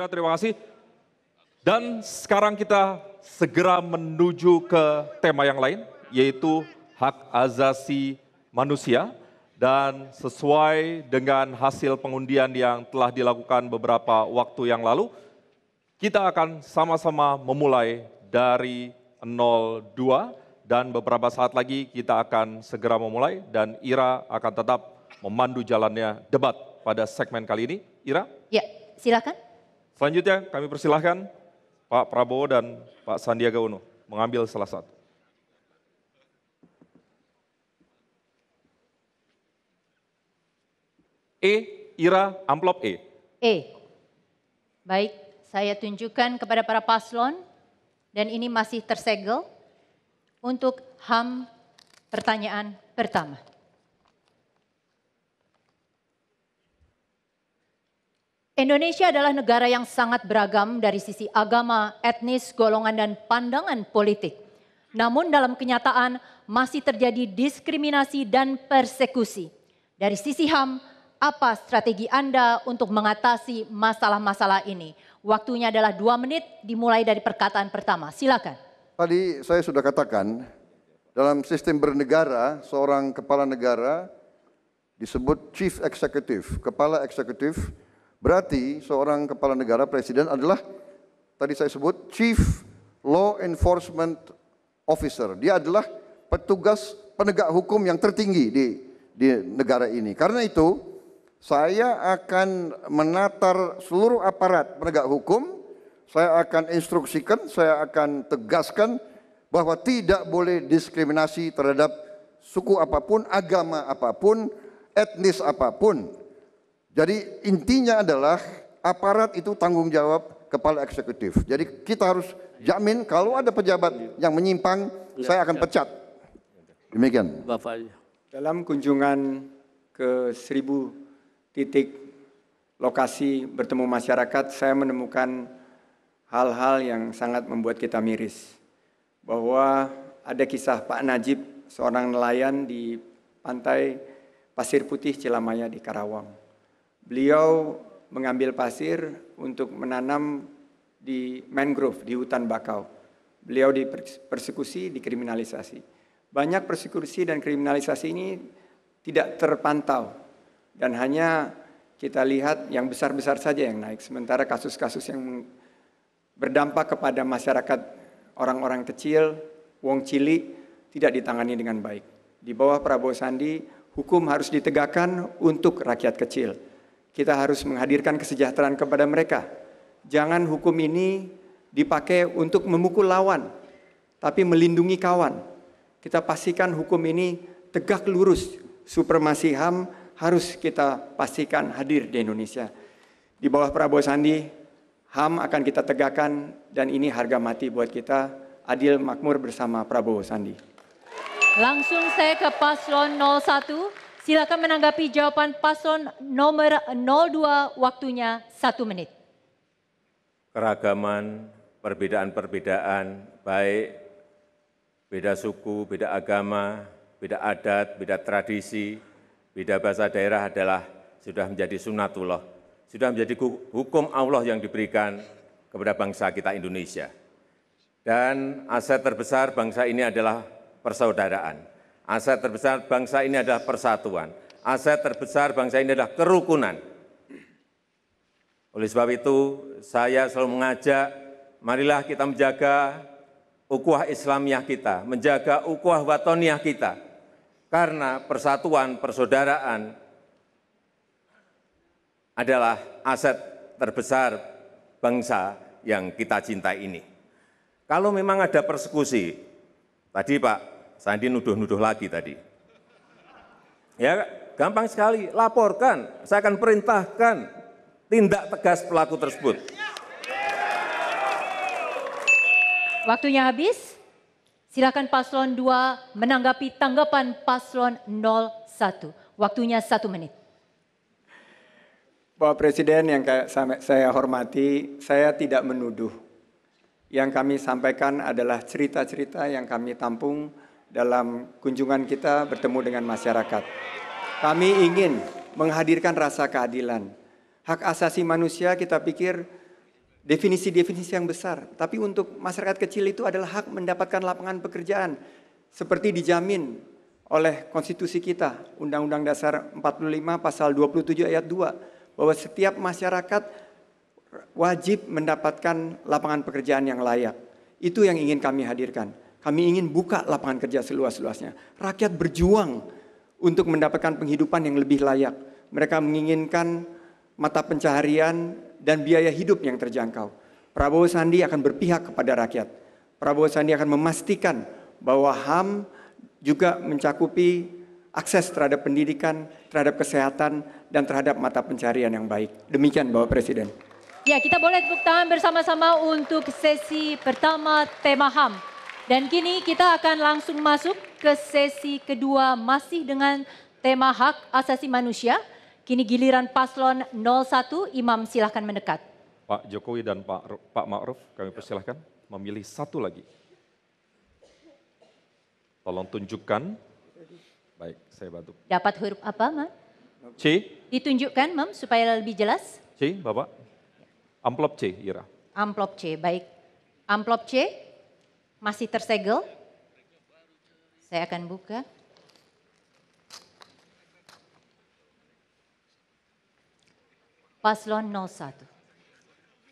Mira, terima kasih. Dan sekarang kita segera menuju ke tema yang lain, yaitu hak azasi manusia. Dan sesuai dengan hasil pengundian yang telah dilakukan beberapa waktu yang lalu, kita akan sama-sama memulai dari 02 dan beberapa saat lagi kita akan segera memulai dan Ira akan tetap memandu jalannya debat pada segmen kali ini. Ira? Ya, silakan. Selanjutnya kami persilahkan Pak Prabowo dan Pak Sandiaga Uno mengambil salah satu. E, Ira, amplop E. E. Baik, saya tunjukkan kepada para paslon dan ini masih tersegel untuk HAM pertanyaan pertama. Indonesia adalah negara yang sangat beragam dari sisi agama, etnis, golongan, dan pandangan politik. Namun dalam kenyataan masih terjadi diskriminasi dan persekusi. Dari sisi HAM, apa strategi Anda untuk mengatasi masalah-masalah ini? Waktunya adalah dua menit dimulai dari perkataan pertama. Silakan. Tadi saya sudah katakan, dalam sistem bernegara, seorang kepala negara disebut chief executive, kepala eksekutif, Berarti seorang kepala negara presiden adalah tadi saya sebut chief law enforcement officer. Dia adalah petugas penegak hukum yang tertinggi di di negara ini. Karena itu saya akan menatar seluruh aparat penegak hukum, saya akan instruksikan, saya akan tegaskan bahwa tidak boleh diskriminasi terhadap suku apapun, agama apapun, etnis apapun. Jadi intinya adalah aparat itu tanggung jawab kepala eksekutif. Jadi kita harus jamin kalau ada pejabat yang menyimpang, ya, saya akan ya. pecat. Demikian. Bapak. Dalam kunjungan ke seribu titik lokasi bertemu masyarakat, saya menemukan hal-hal yang sangat membuat kita miris. Bahwa ada kisah Pak Najib, seorang nelayan di pantai Pasir Putih Cilamaya di Karawang Beliau mengambil pasir untuk menanam di mangrove, di hutan bakau. Beliau dipersekusi, dikriminalisasi. Banyak persekusi dan kriminalisasi ini tidak terpantau dan hanya kita lihat yang besar-besar saja yang naik. Sementara kasus-kasus yang berdampak kepada masyarakat orang-orang kecil, wong cilik tidak ditangani dengan baik. Di bawah Prabowo Sandi, hukum harus ditegakkan untuk rakyat kecil kita harus menghadirkan kesejahteraan kepada mereka. Jangan hukum ini dipakai untuk memukul lawan, tapi melindungi kawan. Kita pastikan hukum ini tegak lurus. Supremasi HAM harus kita pastikan hadir di Indonesia. Di bawah Prabowo Sandi, HAM akan kita tegakkan dan ini harga mati buat kita adil makmur bersama Prabowo Sandi. Langsung saya ke paslon 01. Silakan menanggapi jawaban paslon nomor 02 waktunya satu menit. Keragaman, perbedaan-perbedaan, baik beda suku, beda agama, beda adat, beda tradisi, beda bahasa daerah adalah sudah menjadi sunatullah, sudah menjadi hukum Allah yang diberikan kepada bangsa kita Indonesia. Dan aset terbesar bangsa ini adalah persaudaraan Aset terbesar bangsa ini adalah persatuan. Aset terbesar bangsa ini adalah kerukunan. Oleh sebab itu, saya selalu mengajak, marilah kita menjaga ukuah Islamiyah kita, menjaga ukuah watoniah kita. Karena persatuan, persaudaraan adalah aset terbesar bangsa yang kita cintai ini. Kalau memang ada persekusi, tadi Pak Sandi nuduh-nuduh lagi tadi. Ya, gampang sekali, laporkan. Saya akan perintahkan tindak tegas pelaku tersebut. Waktunya habis. Silakan paslon 2 menanggapi tanggapan paslon 01. Waktunya satu menit. Bapak Presiden yang saya hormati, saya tidak menuduh. Yang kami sampaikan adalah cerita-cerita yang kami tampung dalam kunjungan kita bertemu dengan masyarakat. Kami ingin menghadirkan rasa keadilan. Hak asasi manusia kita pikir definisi-definisi yang besar, tapi untuk masyarakat kecil itu adalah hak mendapatkan lapangan pekerjaan seperti dijamin oleh konstitusi kita, Undang-Undang Dasar 45 pasal 27 ayat 2 bahwa setiap masyarakat wajib mendapatkan lapangan pekerjaan yang layak. Itu yang ingin kami hadirkan. Kami ingin buka lapangan kerja seluas-luasnya. Rakyat berjuang untuk mendapatkan penghidupan yang lebih layak. Mereka menginginkan mata pencaharian dan biaya hidup yang terjangkau. Prabowo Sandi akan berpihak kepada rakyat. Prabowo Sandi akan memastikan bahwa HAM juga mencakupi akses terhadap pendidikan, terhadap kesehatan, dan terhadap mata pencarian yang baik. Demikian Bapak Presiden. Ya, kita boleh tepuk tangan bersama-sama untuk sesi pertama tema HAM. Dan kini kita akan langsung masuk ke sesi kedua masih dengan tema hak asasi manusia. Kini giliran paslon 01, Imam silahkan mendekat. Pak Jokowi dan Pak, Pak Ma'ruf kami persilahkan memilih satu lagi. Tolong tunjukkan. Baik, saya bantu. Dapat huruf apa, Ma? C. Ditunjukkan, Mam, supaya lebih jelas. C, Bapak. Amplop C, Ira. Amplop C, baik. Amplop C, masih tersegel? Saya akan buka. Paslon 01.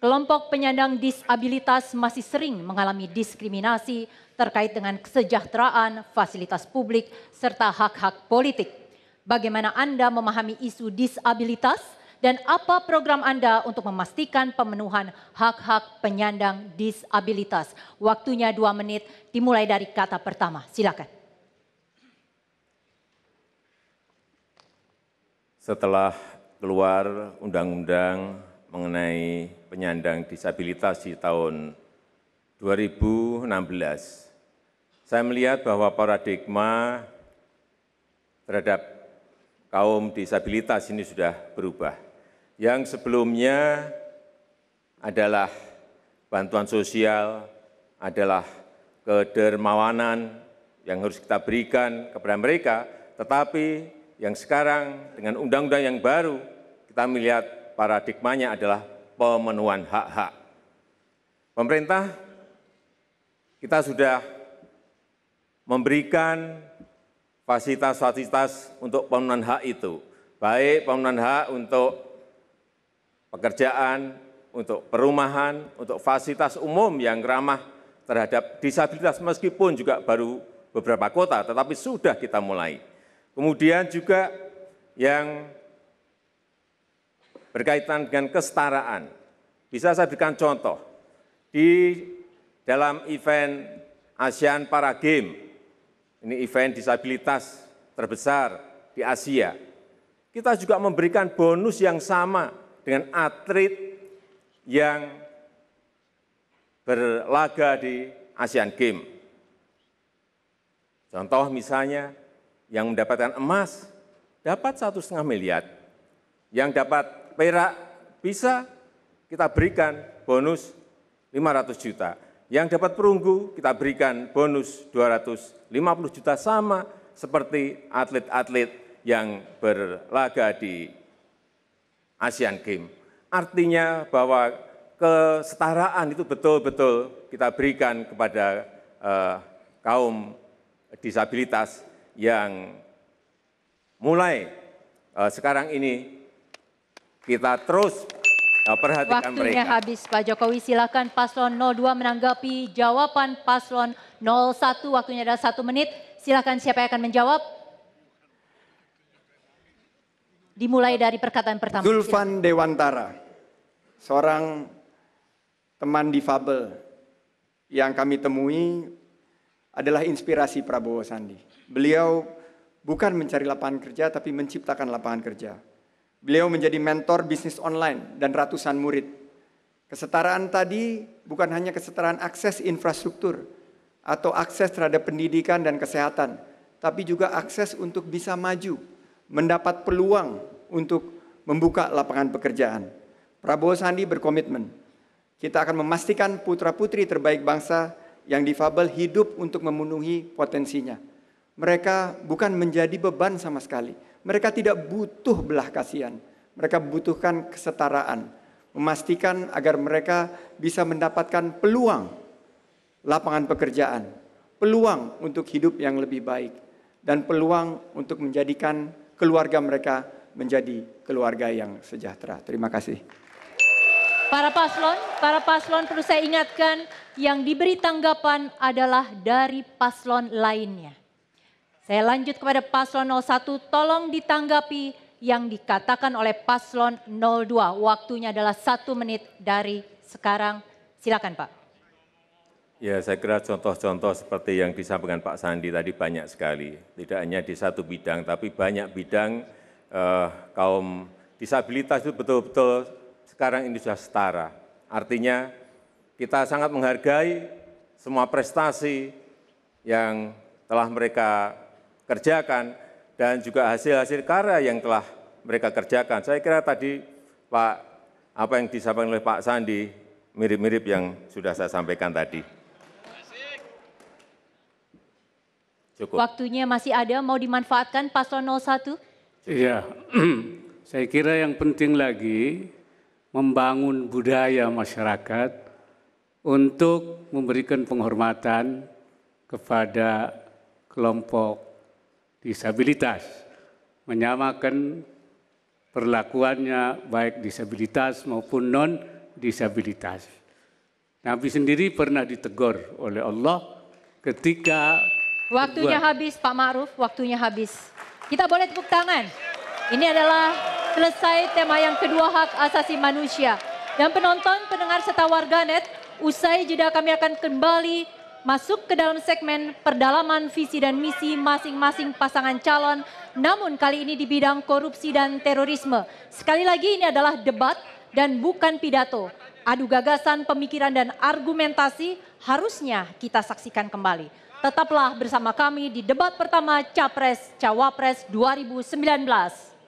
Kelompok penyandang disabilitas masih sering mengalami diskriminasi terkait dengan kesejahteraan, fasilitas publik, serta hak-hak politik. Bagaimana Anda memahami isu disabilitas? Dan apa program Anda untuk memastikan pemenuhan hak-hak penyandang disabilitas? Waktunya dua menit, dimulai dari kata pertama. Silakan. Setelah keluar undang-undang mengenai penyandang disabilitas di tahun 2016, saya melihat bahwa paradigma terhadap kaum disabilitas ini sudah berubah yang sebelumnya adalah bantuan sosial, adalah kedermawanan yang harus kita berikan kepada mereka, tetapi yang sekarang dengan undang-undang yang baru, kita melihat paradigmanya adalah pemenuhan hak-hak. Pemerintah, kita sudah memberikan fasilitas-fasilitas untuk pemenuhan hak itu, baik pemenuhan hak untuk pekerjaan, untuk perumahan, untuk fasilitas umum yang ramah terhadap disabilitas meskipun juga baru beberapa kota, tetapi sudah kita mulai. Kemudian juga yang berkaitan dengan kesetaraan. Bisa saya berikan contoh, di dalam event ASEAN Para Games, ini event disabilitas terbesar di Asia, kita juga memberikan bonus yang sama dengan atlet yang berlaga di ASEAN Games. Contoh misalnya yang mendapatkan emas dapat satu setengah miliar, yang dapat perak bisa kita berikan bonus 500 juta, yang dapat perunggu kita berikan bonus 250 juta sama seperti atlet-atlet yang berlaga di Asean Games. Artinya bahwa kesetaraan itu betul-betul kita berikan kepada eh, kaum disabilitas yang mulai eh, sekarang ini kita terus eh, perhatikan Waktunya mereka. Waktunya habis Pak Jokowi, silakan paslon 02 menanggapi jawaban paslon 01, waktunya ada satu menit. Silakan siapa yang akan menjawab? Dimulai dari perkataan pertama. Zulfan Dewantara, seorang teman difabel yang kami temui adalah inspirasi Prabowo Sandi. Beliau bukan mencari lapangan kerja, tapi menciptakan lapangan kerja. Beliau menjadi mentor bisnis online dan ratusan murid. Kesetaraan tadi bukan hanya kesetaraan akses infrastruktur atau akses terhadap pendidikan dan kesehatan, tapi juga akses untuk bisa maju mendapat peluang untuk membuka lapangan pekerjaan. Prabowo Sandi berkomitmen, kita akan memastikan putra-putri terbaik bangsa yang difabel hidup untuk memenuhi potensinya. Mereka bukan menjadi beban sama sekali. Mereka tidak butuh belah kasihan. Mereka butuhkan kesetaraan. Memastikan agar mereka bisa mendapatkan peluang lapangan pekerjaan, peluang untuk hidup yang lebih baik, dan peluang untuk menjadikan keluarga mereka menjadi keluarga yang sejahtera. Terima kasih. Para paslon, para paslon perlu saya ingatkan yang diberi tanggapan adalah dari paslon lainnya. Saya lanjut kepada paslon 01, tolong ditanggapi yang dikatakan oleh paslon 02. Waktunya adalah satu menit dari sekarang. Silakan Pak. Ya, saya kira contoh-contoh seperti yang disampaikan Pak Sandi tadi banyak sekali. Tidak hanya di satu bidang, tapi banyak bidang eh, kaum disabilitas itu betul-betul sekarang ini sudah setara. Artinya kita sangat menghargai semua prestasi yang telah mereka kerjakan dan juga hasil-hasil karya yang telah mereka kerjakan. Saya kira tadi Pak apa yang disampaikan oleh Pak Sandi mirip-mirip yang sudah saya sampaikan tadi. Cukup. Waktunya masih ada, mau dimanfaatkan Paslon 01? Iya, saya kira yang penting lagi membangun budaya masyarakat untuk memberikan penghormatan kepada kelompok disabilitas, menyamakan perlakuannya baik disabilitas maupun non-disabilitas. Nabi sendiri pernah ditegur oleh Allah ketika Waktunya habis Pak Ma'ruf, waktunya habis. Kita boleh tepuk tangan. Ini adalah selesai tema yang kedua hak asasi manusia. Dan penonton, pendengar serta warganet, usai jeda kami akan kembali masuk ke dalam segmen perdalaman visi dan misi masing-masing pasangan calon. Namun kali ini di bidang korupsi dan terorisme. Sekali lagi ini adalah debat dan bukan pidato. Adu gagasan, pemikiran dan argumentasi harusnya kita saksikan kembali. Tetaplah bersama kami di debat pertama Capres Cawapres 2019.